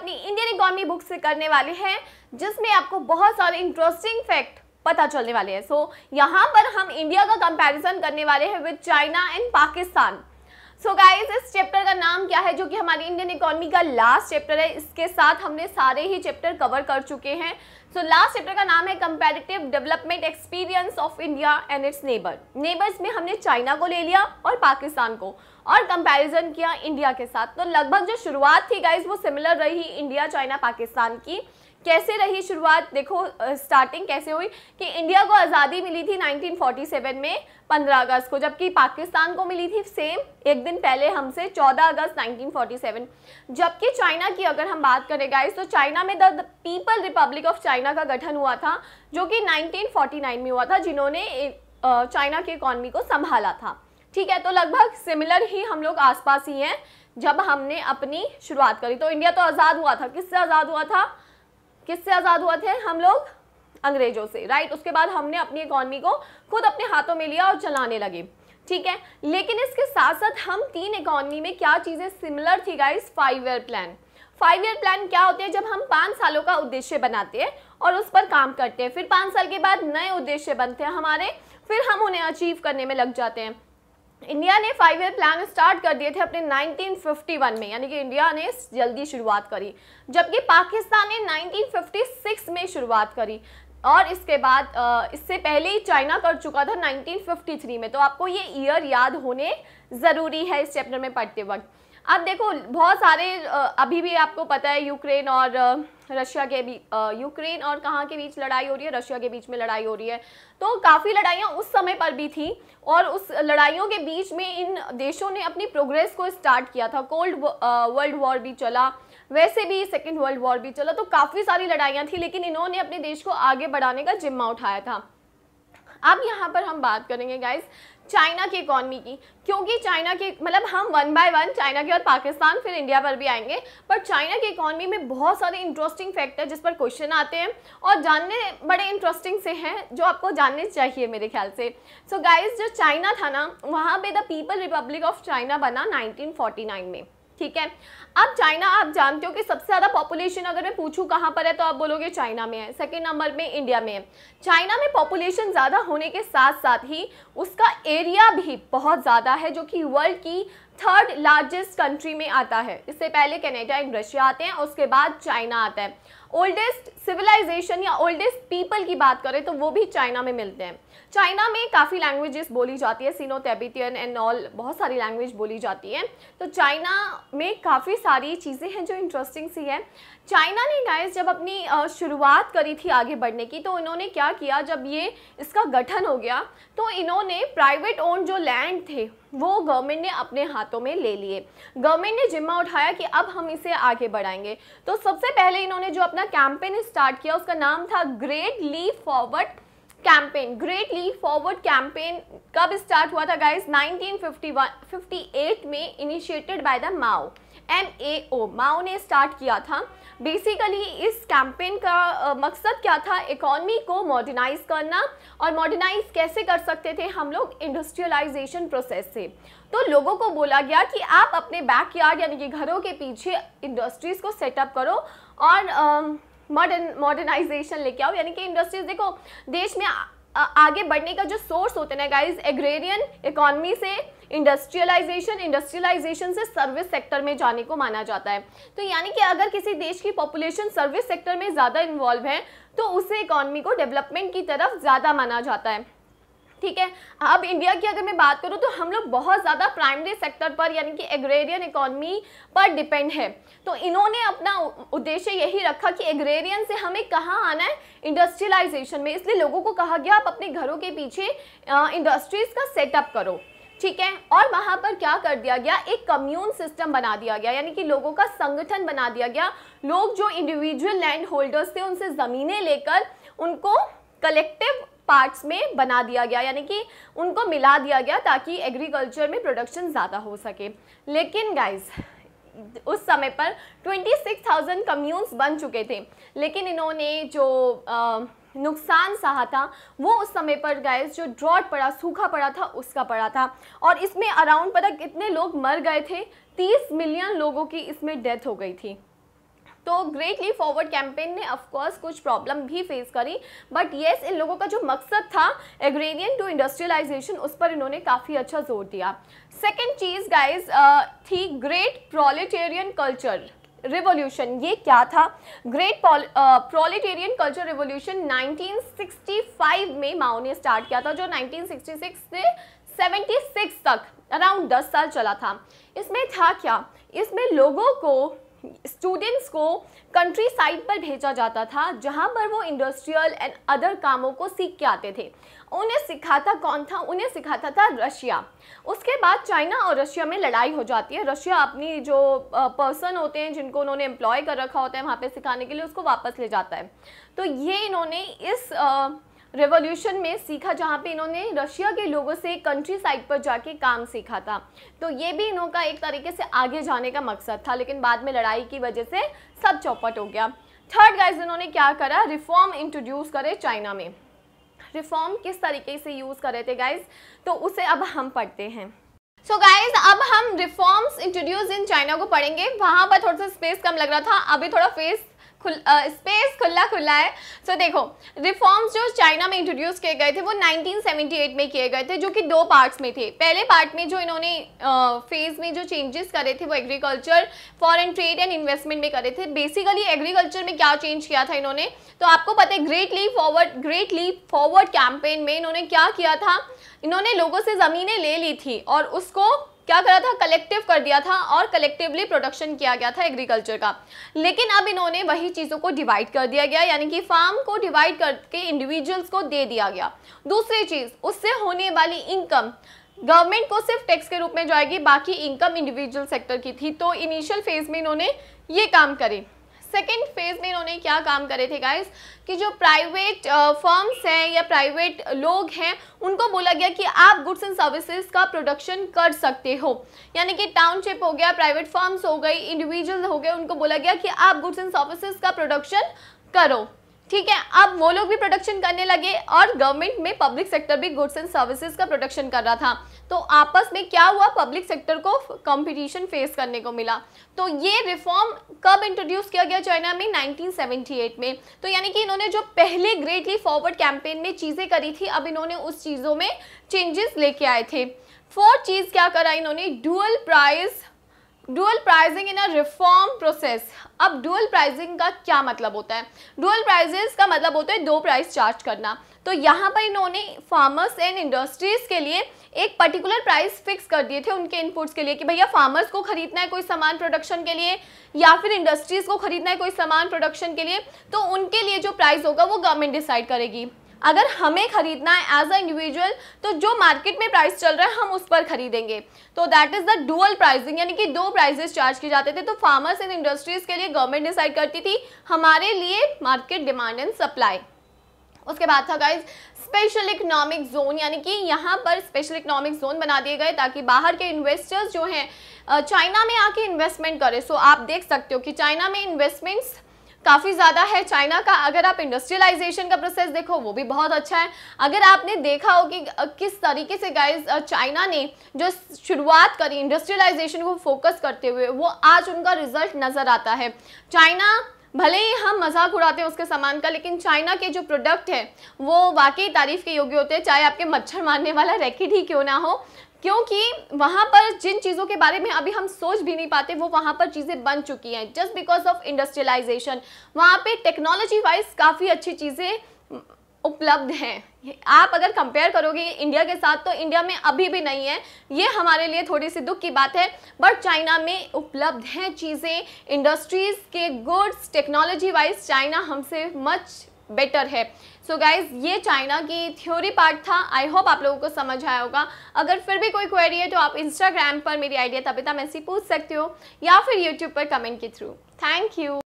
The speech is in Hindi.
अपनी इंडियन इकोनॉमी बुक से करने वाले हैं जिसमें आपको बहुत सारे इंटरेस्टिंग फैक्ट पता चलने वाले हैं सो so, यहाँ पर हम इंडिया का कंपैरिजन करने वाले हैं with China and Pakistan so guys इस चैप्टर का नाम क्या है जो कि हमारी इंडियन इकोनॉमी का लास्ट चैप्टर है इसके साथ हमने सारे ही चैप्टर कवर कर चुके हैं सो लास्ट चैप्टर का नाम है comparative development experience of India and its neighbour neighbours में हमने चाइना को ले लिया और पाकिस्तान को और कंपेरिजन किया इंडिया के साथ तो लगभग जो शुरुआत थी गाइज वो सिमिलर रही इंडिया चाइना पाकिस्तान की कैसे रही शुरुआत देखो स्टार्टिंग कैसे हुई कि इंडिया को आज़ादी मिली थी 1947 में 15 अगस्त को जबकि पाकिस्तान को मिली थी सेम एक दिन पहले हमसे 14 अगस्त 1947 जबकि चाइना की अगर हम बात करें गाइस तो चाइना में the people republic of China का गठन हुआ था जो कि 1949 में हुआ था जिन्होंने चाइना की इकॉनमी को संभाला था ठीक है तो लगभग सिमिलर ही हम लोग आस ही हैं जब हमने अपनी शुरुआत करी तो इंडिया तो आज़ाद हुआ था किससे आज़ाद हुआ था किससे आज़ाद हुआ थे हम लोग अंग्रेजों से राइट उसके बाद हमने अपनी इकोनॉमी को खुद अपने हाथों में लिया और चलाने लगे ठीक है लेकिन इसके साथ साथ हम तीन इकोनॉमी में क्या चीज़ें सिमिलर थी guys five year plan five year plan क्या होते हैं जब हम पाँच सालों का उद्देश्य बनाते हैं और उस पर काम करते हैं फिर पाँच साल के बाद नए उद्देश्य बनते हैं हमारे फिर हम उन्हें अचीव करने में लग जाते हैं इंडिया ने फाइव ईयर प्लान स्टार्ट कर दिए थे अपने 1951 में यानी कि इंडिया ने जल्दी शुरुआत करी जबकि पाकिस्तान ने 1956 में शुरुआत करी और इसके बाद इससे पहले ही चाइना कर चुका था 1953 में तो आपको ये ईयर याद होने ज़रूरी है इस चैप्टर में पढ़ते वक्त अब देखो बहुत सारे अभी भी आपको पता है यूक्रेन और रशिया के बीच यूक्रेन और कहाँ के बीच लड़ाई हो रही है रशिया के बीच में लड़ाई हो रही है तो काफ़ी लड़ाइयाँ उस समय पर भी थी और उस लड़ाइयों के बीच में इन देशों ने अपनी प्रोग्रेस को स्टार्ट किया था कोल्ड वर्ल्ड वॉर भी चला वैसे भी सेकेंड वर्ल्ड वॉर भी चला तो काफ़ी सारी लड़ाइयाँ थी लेकिन इन्होंने अपने देश को आगे बढ़ाने का जिम्मा उठाया था अब यहाँ पर हम बात करेंगे गाइज चाइना की इकॉनमी की क्योंकि चाइना के मतलब हम वन बाय वन चाइना के और पाकिस्तान फिर इंडिया पर भी आएंगे पर चाइना की इकॉनमी में बहुत सारे इंटरेस्टिंग फैक्टर जिस पर क्वेश्चन आते हैं और जानने बड़े इंटरेस्टिंग से हैं जो आपको जानने चाहिए मेरे ख्याल से सो so गाइज जो चाइना था ना वहाँ पे the people republic of China बना 1949 में ठीक है अब चाइना आप जानते हो कि सबसे ज़्यादा पॉपुलेशन अगर मैं पूछूं कहां पर है तो आप बोलोगे चाइना में है सेकेंड नंबर में इंडिया में है चाइना में पॉपुलेशन ज़्यादा होने के साथ साथ ही उसका एरिया भी बहुत ज़्यादा है जो कि वर्ल्ड की थर्ड लार्जेस्ट कंट्री में आता है इससे पहले कनाडा एंड रशिया आते हैं उसके बाद चाइना आता है ओल्डेस्ट सिविलाइजेशन या ओल्डेस्ट पीपल की बात करें तो वो भी चाइना में मिलते हैं चाइना में काफ़ी लैंग्वेजेस बोली जाती है सीनो तैबितियन एंड ऑल बहुत सारी लैंग्वेज बोली जाती है तो चाइना में काफ़ी सारी चीज़ें हैं जो इंटरेस्टिंग सी है चाइना ने गाइस जब अपनी शुरुआत करी थी आगे बढ़ने की तो इन्होंने क्या किया जब ये इसका गठन हो गया तो इन्होंने प्राइवेट ओन जो लैंड थे वो गवर्नमेंट ने अपने हाथों में ले लिए गवर्नमेंट ने जिम्मा उठाया कि अब हम इसे आगे बढ़ाएंगे तो सबसे पहले इन्होंने जो अपना कैंपेन स्टार्ट किया उसका नाम था great leap forward campaign great leap forward campaign कब स्टार्ट हुआ था गाइज 1951 58 में initiated by the Mao M A O Mao ने स्टार्ट किया था बेसिकली इस कैंपेन का मकसद क्या था इकॉनमी को मॉडर्नाइज करना और मॉडर्नाइज कैसे कर सकते थे हम लोग इंडस्ट्रियलाइजेशन प्रोसेस से तो लोगों को बोला गया कि आप अपने बैकयार्ड यानी कि घरों के पीछे इंडस्ट्रीज़ को सेटअप करो और मॉडर्न मॉडर्नाइजेशन लेके आओ यानी कि इंडस्ट्रीज देखो देश में आ, आगे बढ़ने का जो सोर्स होता है ना गाइज एग्रेरियन इकॉनमी से इंडस्ट्रियलाइजेशन इंडस्ट्रियलाइजेशन से सर्विस सेक्टर में जाने को माना जाता है तो यानी कि अगर किसी देश की पॉपुलेशन सर्विस सेक्टर में ज़्यादा इन्वॉल्व है तो उसे इकॉनमी को डेवलपमेंट की तरफ ज़्यादा माना जाता है ठीक है अब इंडिया की अगर मैं बात करूँ तो हम लोग बहुत ज़्यादा प्राइमरी सेक्टर पर यानी कि एग्रेरियन इकोनॉमी पर डिपेंड है तो इन्होंने अपना उद्देश्य यही रखा कि एग्रेरियन से हमें कहाँ आना है इंडस्ट्रियलाइजेशन में इसलिए लोगों को कहा गया आप अपने घरों के पीछे इंडस्ट्रीज़ का सेटअप करो ठीक है और वहाँ पर क्या कर दिया गया एक कम्यून सिस्टम बना दिया गया यानी कि लोगों का संगठन बना दिया गया लोग जो इंडिविजुअल लैंड होल्डर्स थे उनसे ज़मीनें लेकर उनको कलेक्टिव पार्ट्स में बना दिया गया यानी कि उनको मिला दिया गया ताकि एग्रीकल्चर में प्रोडक्शन ज़्यादा हो सके लेकिन गाइज उस समय पर 26,000 कम्यून्स बन चुके थे लेकिन इन्होंने जो आ, नुकसान सहा था वो उस समय पर गए जो ड्रॉट पड़ा सूखा पड़ा था उसका पड़ा था और इसमें अराउंड पता कितने लोग मर गए थे तीस मिलियन लोगों की इसमें डेथ हो गई थी तो ग्रेटली फॉरवर्ड कैंपेन ने ऑफकोर्स कुछ प्रॉब्लम भी फेस करी बट येस इन लोगों का जो मकसद था एग्रेनियन टू इंडस्ट्रियलाइजेशन उस पर इन्होंने काफ़ी अच्छा जोर दिया सेकेंड चीज़ गाइज थी ग्रेट प्रोलिटेरियन कल्चर रिवॉल्यूशन ये क्या था ग्रेट प्रोलिटेरियन कल्चर रिवॉल्यूशन 1965 में माओ ने स्टार्ट किया था जो 1966 से 76 तक अराउंड 10 साल चला था इसमें था क्या इसमें लोगों को स्टूडेंट्स को कंट्री साइड पर भेजा जाता था जहाँ पर वो इंडस्ट्रियल एंड अदर कामों को सीख के आते थे उन्हें सिखाता कौन था उन्हें सिखाता था रशिया उसके बाद चाइना और रशिया में लड़ाई हो जाती है रशिया अपनी जो पर्सन होते हैं जिनको उन्होंने एम्प्लॉय कर रखा होता है वहाँ पे सिखाने के लिए उसको वापस ले जाता है तो ये इन्होंने इस आ, रेवोल्यूशन में सीखा जहाँ पे इन्होंने रशिया के लोगों से कंट्री साइड पर जाके काम सीखा था तो ये भी इन्हों का एक तरीके से आगे जाने का मकसद था लेकिन बाद में लड़ाई की वजह से सब चौपट हो गया थर्ड गाइज इन्होंने क्या करा रिफॉर्म इंट्रोड्यूस करे चाइना में रिफॉर्म किस तरीके से यूज़ कर रहे थे गाइज तो उसे अब हम पढ़ते हैं सो so गाइज अब हम रिफॉर्म्स इंट्रोड्यूस इन चाइना को पढ़ेंगे वहाँ पर थोड़ा सा स्पेस कम लग रहा था अभी थोड़ा फेस स्पेस खुला खुला है सो so, देखो रिफॉर्म्स जो चाइना में इंट्रोड्यूस किए गए थे वो 1978 में किए गए थे जो कि दो पार्ट्स में थे पहले पार्ट में जो इन्होंने फेज में जो चेंजेस करे थे वो agriculture foreign trade and investment में करे थे बेसिकली एग्रीकल्चर में क्या चेंज किया था इन्होंने तो आपको पता है great leap forward great leap forward campaign में इन्होंने क्या किया था इन्होंने लोगों से ज़मीनें ले ली थी और उसको क्या करा था कलेक्टिव कर दिया था और कलेक्टिवली प्रोडक्शन किया गया था एग्रीकल्चर का लेकिन अब इन्होंने वही चीज़ों को डिवाइड कर दिया गया यानी कि फार्म को डिवाइड करके इंडिविजुअल्स को दे दिया गया दूसरी चीज़ उससे होने वाली इनकम गवर्नमेंट को सिर्फ टैक्स के रूप में जाएगी बाकी इनकम इंडिविजुअल सेक्टर की थी तो इनिशियल फेज में इन्होंने ये काम करे सेकेंड फेज में इन्होंने क्या काम करे थे गाइज कि जो प्राइवेट फर्म्स uh, हैं या प्राइवेट लोग हैं उनको बोला गया कि आप गुड्स एंड सर्विसेज का प्रोडक्शन कर सकते हो यानी कि टाउनशिप हो गया प्राइवेट फर्म्स हो गई इंडिविजुअल हो गए उनको बोला गया कि आप गुड्स एंड सर्विसेज का प्रोडक्शन करो ठीक है अब वो लोग भी प्रोडक्शन करने लगे और गवर्नमेंट में पब्लिक सेक्टर भी गुड्स एंड सर्विसेज का प्रोडक्शन कर रहा था तो आपस में क्या हुआ पब्लिक सेक्टर को कंपटीशन फेस करने को मिला तो ये रिफॉर्म कब इंट्रोड्यूस किया गया चाइना में 1978 में तो यानी कि इन्होंने जो पहले ग्रेटली फॉरवर्ड कैंपेन में चीज़ें करी थी अब इन्होंने उस चीज़ों में चेंजेस लेके आए थे फोर्थ चीज़ क्या करा इन्होंने dual price dual pricing in a reform process अब डुअल प्राइजिंग का क्या मतलब होता है डुअल प्राइजेस का मतलब होता है दो प्राइस चार्ज करना तो यहाँ पर इन्होंने फार्मर्स एंड इंडस्ट्रीज़ के लिए एक पर्टिकुलर प्राइस फिक्स कर दिए थे उनके इनपुट्स के लिए कि भैया फार्मर्स को खरीदना है कोई सामान प्रोडक्शन के लिए या फिर इंडस्ट्रीज़ को खरीदना है कोई सामान प्रोडक्शन के लिए तो उनके लिए जो प्राइस होगा वो गवर्नमेंट डिसाइड करेगी अगर हमें खरीदना है एज अ इंडिविजुअल तो जो मार्केट में प्राइस चल रहा है हम उस पर खरीदेंगे तो that is the dual pricing यानी कि दो प्राइजेस चार्ज किए जाते थे तो फार्मर्स एंड इंडस्ट्रीज़ के लिए गवर्नमेंट डिसाइड करती थी हमारे लिए मार्केट डिमांड एंड सप्लाई उसके बाद था गाइज स्पेशल इकोनॉमिक जोन यानी कि यहाँ पर स्पेशल इकोनॉमिक जोन बना दिए गए ताकि बाहर के इन्वेस्टर्स जो हैं चाइना में आके इन्वेस्टमेंट करें सो so, आप देख सकते हो कि चाइना में इन्वेस्टमेंट्स काफ़ी ज़्यादा है चाइना का अगर आप इंडस्ट्रियलाइजेशन का प्रोसेस देखो वो भी बहुत अच्छा है अगर आपने देखा हो कि किस तरीके से गाइज चाइना ने जो शुरुआत करी इंडस्ट्रियलाइजेशन को फोकस करते हुए वो आज उनका रिजल्ट नज़र आता है चाइना भले ही हम मजाक उड़ाते हैं उसके सामान का लेकिन चाइना के जो प्रोडक्ट है वो वाकई तारीफ़ के योग्य होते हैं चाहे आपके मच्छर मारने वाला रैकेट ही क्यों ना हो क्योंकि वहाँ पर जिन चीज़ों के बारे में अभी हम सोच भी नहीं पाते वो वहाँ पर चीज़ें बन चुकी हैं जस्ट बिकॉज ऑफ इंडस्ट्रियलाइजेशन वहाँ पे टेक्नोलॉजी वाइज काफ़ी अच्छी चीज़ें उपलब्ध हैं आप अगर कंपेयर करोगे इंडिया के साथ तो इंडिया में अभी भी नहीं है ये हमारे लिए थोड़ी सी दुख की बात है बट चाइना में उपलब्ध हैं चीज़ें इंडस्ट्रीज़ के गुड्स टेक्नोलॉजी वाइज चाइना हमसे मच बेटर है सो so गाइज ये चाइना की थ्योरी पार्ट था आई होप आप लोगों को समझ आया होगा अगर फिर भी कोई क्वेरी है तो आप इंस्टाग्राम पर मेरी आइडिया तबिता मैसी पूछ सकते हो या फिर यूट्यूब पर कमेंट के थ्रू थैंक यू